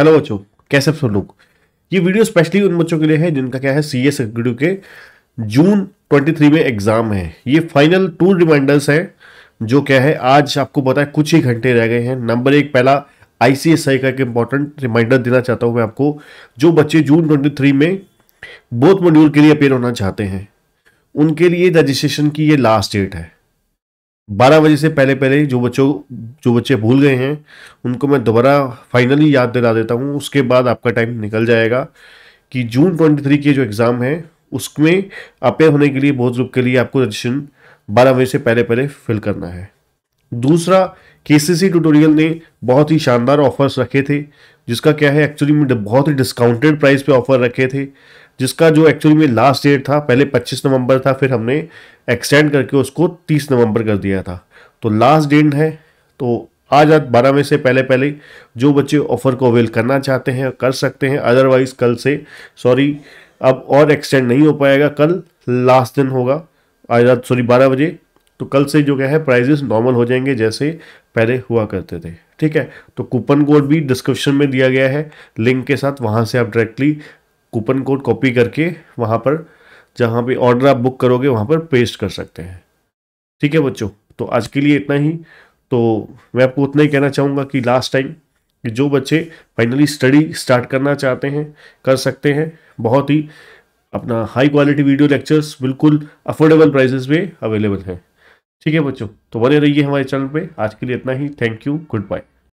hello बच्चों कैसे सब लोग ये वीडियो स्पेशली उन बच्चों के लिए है जिनका क्या है सी एस के जून 23 में एग्ज़ाम है ये फाइनल टू रिमाइंडर्स हैं जो क्या है आज आपको पता है कुछ ही घंटे रह गए हैं नंबर एक पहला आई सी एस आई का एक इंपॉर्टेंट रिमाइंडर देना चाहता हूँ मैं आपको जो बच्चे जून 23 में बोथ मॉड्यूल के लिए अपेयर होना चाहते हैं उनके लिए रजिस्ट्रेशन की ये लास्ट डेट है बारह बजे से पहले पहले जो बच्चों जो बच्चे भूल गए हैं उनको मैं दोबारा फाइनली याद दिला देता हूँ उसके बाद आपका टाइम निकल जाएगा कि जून ट्वेंटी थ्री के जो एग्ज़ाम है उसमें अपेयर होने के लिए बहुत ग्रुप के लिए आपको रजिस्ट्रेशन बारह बजे से पहले पहले फिल करना है दूसरा के सी ट्यूटोरियल ने बहुत ही शानदार ऑफर्स रखे थे जिसका क्या है एक्चुअली में बहुत ही डिस्काउंटेड प्राइस पे ऑफर रखे थे जिसका जो एक्चुअली में लास्ट डेट था पहले 25 नवंबर था फिर हमने एक्सटेंड करके उसको 30 नवंबर कर दिया था तो लास्ट डेट है तो आज रात बारह बजे से पहले पहले जो बच्चे ऑफ़र को अवेल करना चाहते हैं कर सकते हैं अदरवाइज़ कल से सॉरी अब और एक्सटेंड नहीं हो पाएगा कल लास्ट दिन होगा आज रात सॉरी बारह बजे तो कल से जो क्या है प्राइजेस नॉर्मल हो जाएंगे जैसे पहले हुआ करते थे ठीक है तो कूपन कोड भी डिस्क्रिप्शन में दिया गया है लिंक के साथ वहाँ से आप डायरेक्टली कूपन कोड कॉपी करके वहाँ पर जहाँ पे ऑर्डर आप बुक करोगे वहाँ पर पेस्ट कर सकते हैं ठीक है बच्चों तो आज के लिए इतना ही तो मैं आपको उतना ही कहना चाहूँगा कि लास्ट टाइम कि जो बच्चे फाइनली स्टडी स्टार्ट करना चाहते हैं कर सकते हैं बहुत ही अपना हाई क्वालिटी वीडियो लेक्चर्स बिल्कुल अफोर्डेबल प्राइसेस में अवेलेबल हैं ठीक है बच्चों तो बने रहिए हमारे चैनल पे आज के लिए इतना ही थैंक यू गुड बाय